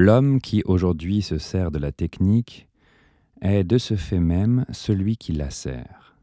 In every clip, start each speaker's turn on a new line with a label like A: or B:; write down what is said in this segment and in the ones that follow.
A: L'homme qui aujourd'hui se sert de la technique est de ce fait même celui qui la sert.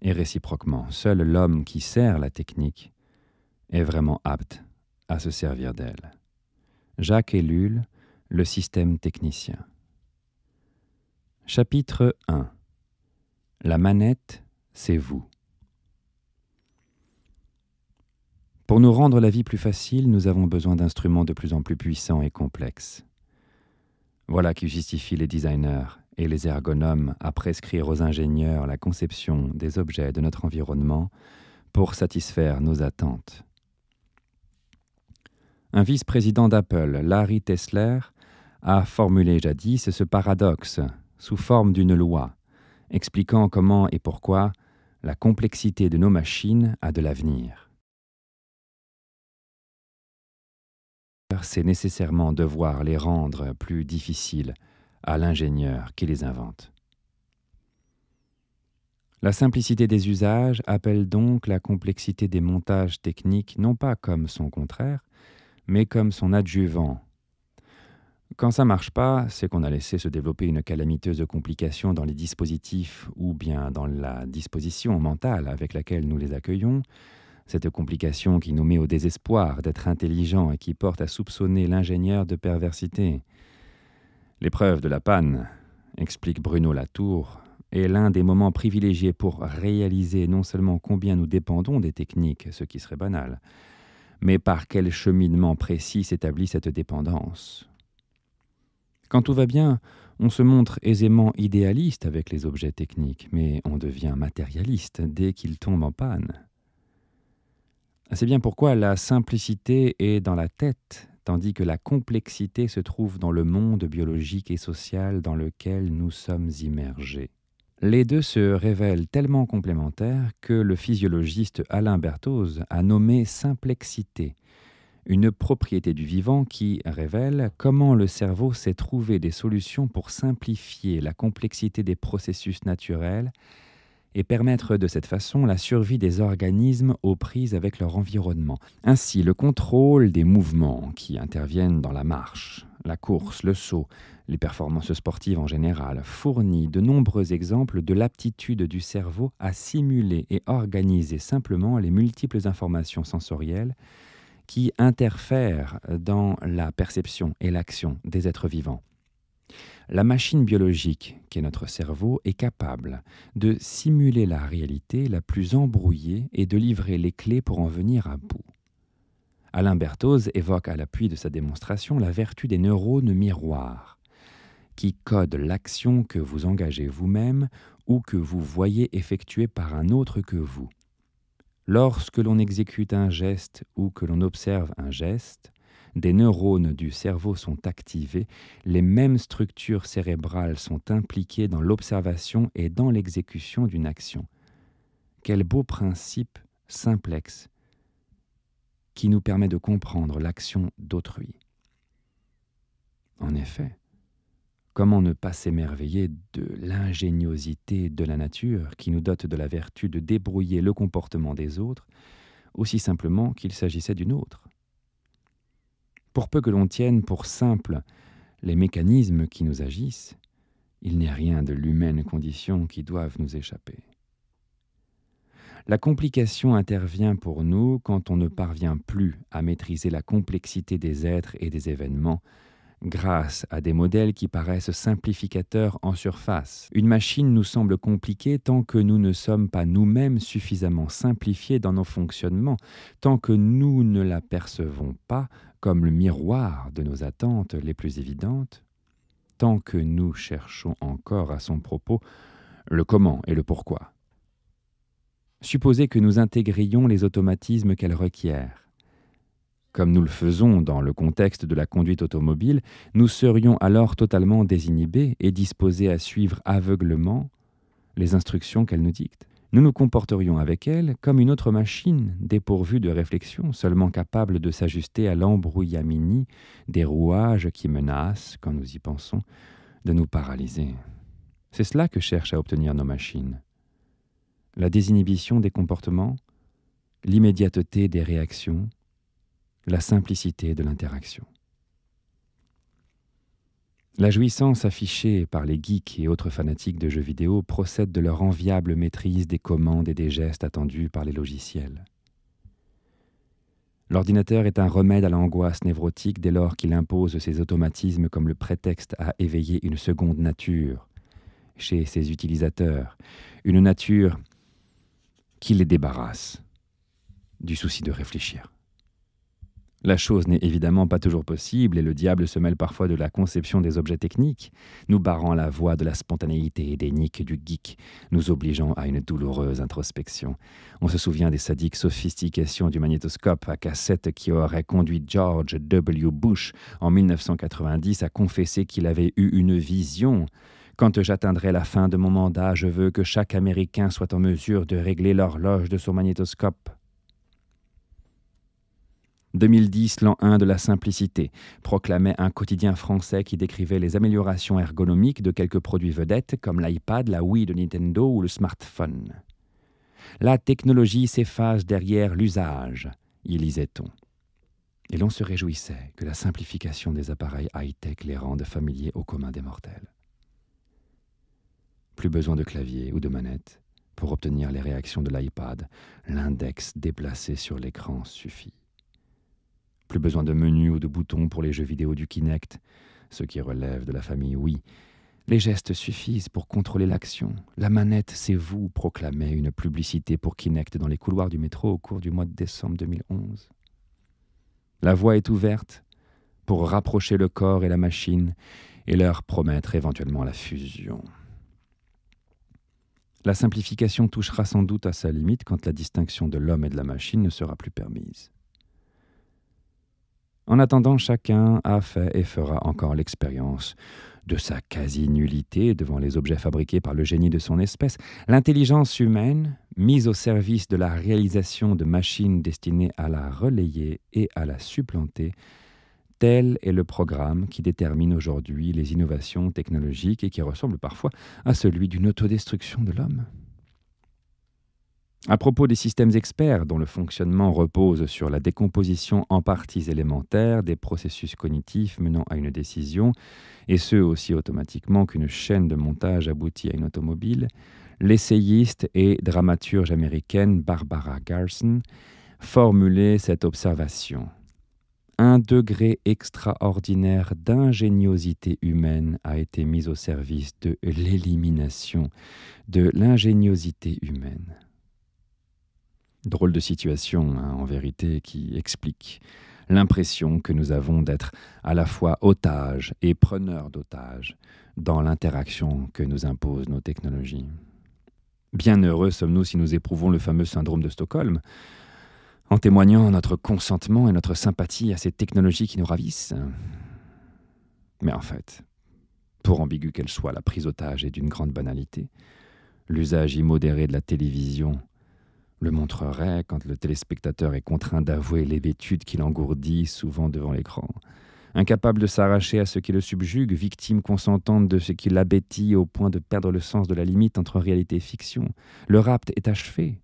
A: Et réciproquement, seul l'homme qui sert la technique est vraiment apte à se servir d'elle. Jacques Ellul, le système technicien. Chapitre 1 La manette, c'est vous. Pour nous rendre la vie plus facile, nous avons besoin d'instruments de plus en plus puissants et complexes. Voilà qui justifie les designers et les ergonomes à prescrire aux ingénieurs la conception des objets de notre environnement pour satisfaire nos attentes. Un vice-président d'Apple, Larry Tesler, a formulé jadis ce paradoxe sous forme d'une loi, expliquant comment et pourquoi la complexité de nos machines a de l'avenir. c'est nécessairement devoir les rendre plus difficiles à l'ingénieur qui les invente. La simplicité des usages appelle donc la complexité des montages techniques non pas comme son contraire, mais comme son adjuvant. Quand ça marche pas, c'est qu'on a laissé se développer une calamiteuse complication dans les dispositifs ou bien dans la disposition mentale avec laquelle nous les accueillons, cette complication qui nous met au désespoir d'être intelligent et qui porte à soupçonner l'ingénieur de perversité. L'épreuve de la panne, explique Bruno Latour, est l'un des moments privilégiés pour réaliser non seulement combien nous dépendons des techniques, ce qui serait banal, mais par quel cheminement précis s'établit cette dépendance. Quand tout va bien, on se montre aisément idéaliste avec les objets techniques, mais on devient matérialiste dès qu'ils tombent en panne. C'est bien pourquoi la simplicité est dans la tête, tandis que la complexité se trouve dans le monde biologique et social dans lequel nous sommes immergés. Les deux se révèlent tellement complémentaires que le physiologiste Alain Berthoz a nommé simplexité, une propriété du vivant qui révèle comment le cerveau s'est trouvé des solutions pour simplifier la complexité des processus naturels et permettre de cette façon la survie des organismes aux prises avec leur environnement. Ainsi, le contrôle des mouvements qui interviennent dans la marche, la course, le saut, les performances sportives en général, fournit de nombreux exemples de l'aptitude du cerveau à simuler et organiser simplement les multiples informations sensorielles qui interfèrent dans la perception et l'action des êtres vivants. La machine biologique, est notre cerveau, est capable de simuler la réalité la plus embrouillée et de livrer les clés pour en venir à bout. Alain Berthoz évoque à l'appui de sa démonstration la vertu des neurones miroirs, qui codent l'action que vous engagez vous-même ou que vous voyez effectuée par un autre que vous. Lorsque l'on exécute un geste ou que l'on observe un geste, des neurones du cerveau sont activés, les mêmes structures cérébrales sont impliquées dans l'observation et dans l'exécution d'une action. Quel beau principe simplex qui nous permet de comprendre l'action d'autrui. En effet, comment ne pas s'émerveiller de l'ingéniosité de la nature qui nous dote de la vertu de débrouiller le comportement des autres, aussi simplement qu'il s'agissait d'une autre pour peu que l'on tienne pour simples les mécanismes qui nous agissent, il n'est rien de l'humaine condition qui doive nous échapper. La complication intervient pour nous quand on ne parvient plus à maîtriser la complexité des êtres et des événements grâce à des modèles qui paraissent simplificateurs en surface. Une machine nous semble compliquée tant que nous ne sommes pas nous-mêmes suffisamment simplifiés dans nos fonctionnements, tant que nous ne la percevons pas comme le miroir de nos attentes les plus évidentes, tant que nous cherchons encore à son propos le comment et le pourquoi. Supposez que nous intégrions les automatismes qu'elle requiert comme nous le faisons dans le contexte de la conduite automobile, nous serions alors totalement désinhibés et disposés à suivre aveuglement les instructions qu'elle nous dicte. Nous nous comporterions avec elle comme une autre machine dépourvue de réflexion, seulement capable de s'ajuster à l'embrouillamini des rouages qui menacent, quand nous y pensons, de nous paralyser. C'est cela que cherchent à obtenir nos machines. La désinhibition des comportements, l'immédiateté des réactions, la simplicité de l'interaction. La jouissance affichée par les geeks et autres fanatiques de jeux vidéo procède de leur enviable maîtrise des commandes et des gestes attendus par les logiciels. L'ordinateur est un remède à l'angoisse névrotique dès lors qu'il impose ses automatismes comme le prétexte à éveiller une seconde nature chez ses utilisateurs, une nature qui les débarrasse du souci de réfléchir. La chose n'est évidemment pas toujours possible et le diable se mêle parfois de la conception des objets techniques, nous barrant la voie de la spontanéité niques du geek, nous obligeant à une douloureuse introspection. On se souvient des sadiques sophistications du magnétoscope à cassette qui auraient conduit George W. Bush en 1990 à confesser qu'il avait eu une vision. Quand j'atteindrai la fin de mon mandat, je veux que chaque Américain soit en mesure de régler l'horloge de son magnétoscope. 2010, l'an 1 de la simplicité, proclamait un quotidien français qui décrivait les améliorations ergonomiques de quelques produits vedettes comme l'iPad, la Wii de Nintendo ou le smartphone. La technologie s'efface derrière l'usage, y lisait-on. Et l'on se réjouissait que la simplification des appareils high-tech les rende familiers au commun des mortels. Plus besoin de clavier ou de manette pour obtenir les réactions de l'iPad, l'index déplacé sur l'écran suffit. Plus besoin de menus ou de boutons pour les jeux vidéo du Kinect, ce qui relève de la famille oui. Les gestes suffisent pour contrôler l'action. La manette, c'est vous, proclamait une publicité pour Kinect dans les couloirs du métro au cours du mois de décembre 2011. La voie est ouverte pour rapprocher le corps et la machine et leur promettre éventuellement la fusion. La simplification touchera sans doute à sa limite quand la distinction de l'homme et de la machine ne sera plus permise. En attendant, chacun a fait et fera encore l'expérience de sa quasi-nullité devant les objets fabriqués par le génie de son espèce. L'intelligence humaine, mise au service de la réalisation de machines destinées à la relayer et à la supplanter, Tel est le programme qui détermine aujourd'hui les innovations technologiques et qui ressemble parfois à celui d'une autodestruction de l'homme. À propos des systèmes experts dont le fonctionnement repose sur la décomposition en parties élémentaires des processus cognitifs menant à une décision, et ce aussi automatiquement qu'une chaîne de montage aboutit à une automobile, l'essayiste et dramaturge américaine Barbara Garson formulait cette observation. Un degré extraordinaire d'ingéniosité humaine a été mis au service de l'élimination de l'ingéniosité humaine. Drôle de situation, hein, en vérité, qui explique l'impression que nous avons d'être à la fois otages et preneurs d'otages dans l'interaction que nous imposent nos technologies. Bien heureux sommes-nous si nous éprouvons le fameux syndrome de Stockholm, en témoignant notre consentement et notre sympathie à ces technologies qui nous ravissent. Mais en fait, pour ambiguë qu'elle soit, la prise otage est d'une grande banalité. L'usage immodéré de la télévision le montrerait quand le téléspectateur est contraint d'avouer l'hébétude qui l'engourdit souvent devant l'écran. Incapable de s'arracher à ce qui le subjugue, victime consentante de ce qui l'abétit au point de perdre le sens de la limite entre réalité et fiction, le rapt est achevé.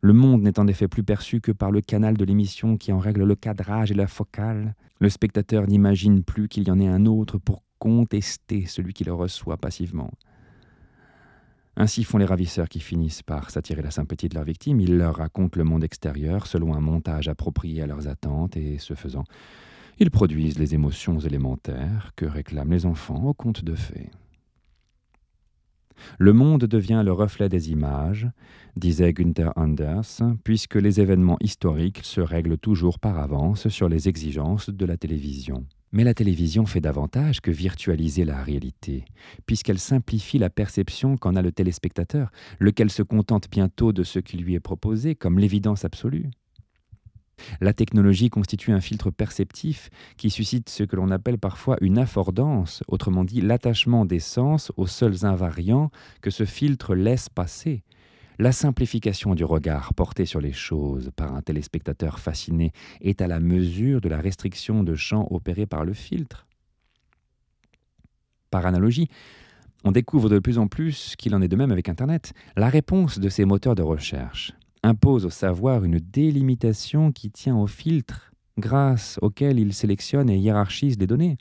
A: Le monde n'est en effet plus perçu que par le canal de l'émission qui en règle le cadrage et la focale. Le spectateur n'imagine plus qu'il y en ait un autre pour contester celui qui le reçoit passivement. Ainsi font les ravisseurs qui finissent par s'attirer la sympathie de leurs victimes. Ils leur racontent le monde extérieur selon un montage approprié à leurs attentes et, ce faisant, ils produisent les émotions élémentaires que réclament les enfants au conte de fées. Le monde devient le reflet des images, disait Günther Anders, puisque les événements historiques se règlent toujours par avance sur les exigences de la télévision. Mais la télévision fait davantage que virtualiser la réalité, puisqu'elle simplifie la perception qu'en a le téléspectateur, lequel se contente bientôt de ce qui lui est proposé comme l'évidence absolue. La technologie constitue un filtre perceptif qui suscite ce que l'on appelle parfois une affordance, autrement dit l'attachement des sens aux seuls invariants que ce filtre laisse passer, la simplification du regard porté sur les choses par un téléspectateur fasciné est à la mesure de la restriction de champ opérée par le filtre. Par analogie, on découvre de plus en plus qu'il en est de même avec Internet. La réponse de ces moteurs de recherche impose au savoir une délimitation qui tient au filtre grâce auquel il sélectionne et hiérarchise les données.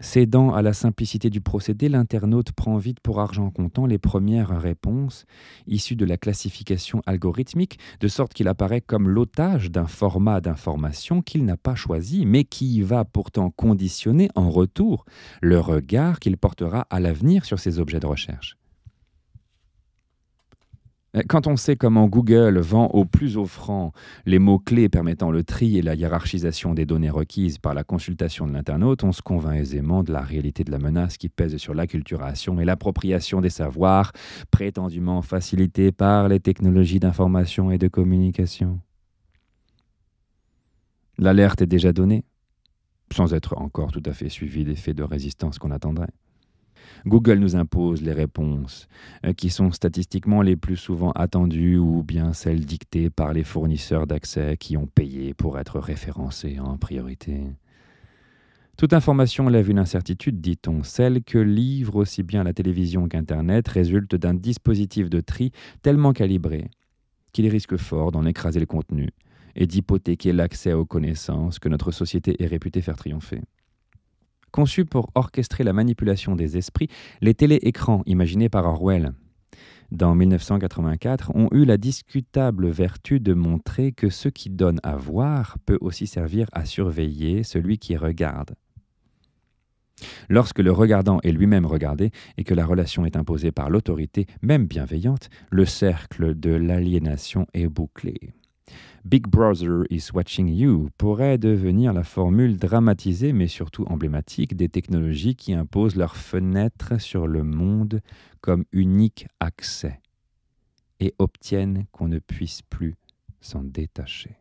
A: Cédant à la simplicité du procédé, l'internaute prend vite pour argent comptant les premières réponses issues de la classification algorithmique, de sorte qu'il apparaît comme l'otage d'un format d'information qu'il n'a pas choisi, mais qui va pourtant conditionner en retour le regard qu'il portera à l'avenir sur ses objets de recherche. Euh, quand on sait comment Google vend au plus offrant les mots-clés permettant le tri et la hiérarchisation des données requises par la consultation de l'internaute, on se convainc aisément de la réalité de la menace qui pèse sur l'acculturation et l'appropriation des savoirs prétendument facilités par les technologies d'information et de communication. L'alerte est déjà donnée, sans être encore tout à fait suivie des faits de résistance qu'on attendrait. Google nous impose les réponses, euh, qui sont statistiquement les plus souvent attendues ou bien celles dictées par les fournisseurs d'accès qui ont payé pour être référencés en priorité. Toute information lève une incertitude, dit-on. Celle que livre aussi bien la télévision qu'Internet résulte d'un dispositif de tri tellement calibré qu'il risque fort d'en écraser le contenu et d'hypothéquer l'accès aux connaissances que notre société est réputée faire triompher. Conçus pour orchestrer la manipulation des esprits, les téléécrans imaginés par Orwell dans 1984 ont eu la discutable vertu de montrer que ce qui donne à voir peut aussi servir à surveiller celui qui regarde. Lorsque le regardant est lui-même regardé et que la relation est imposée par l'autorité, même bienveillante, le cercle de l'aliénation est bouclé. Big Brother is watching you pourrait devenir la formule dramatisée mais surtout emblématique des technologies qui imposent leurs fenêtre sur le monde comme unique accès et obtiennent qu'on ne puisse plus s'en détacher.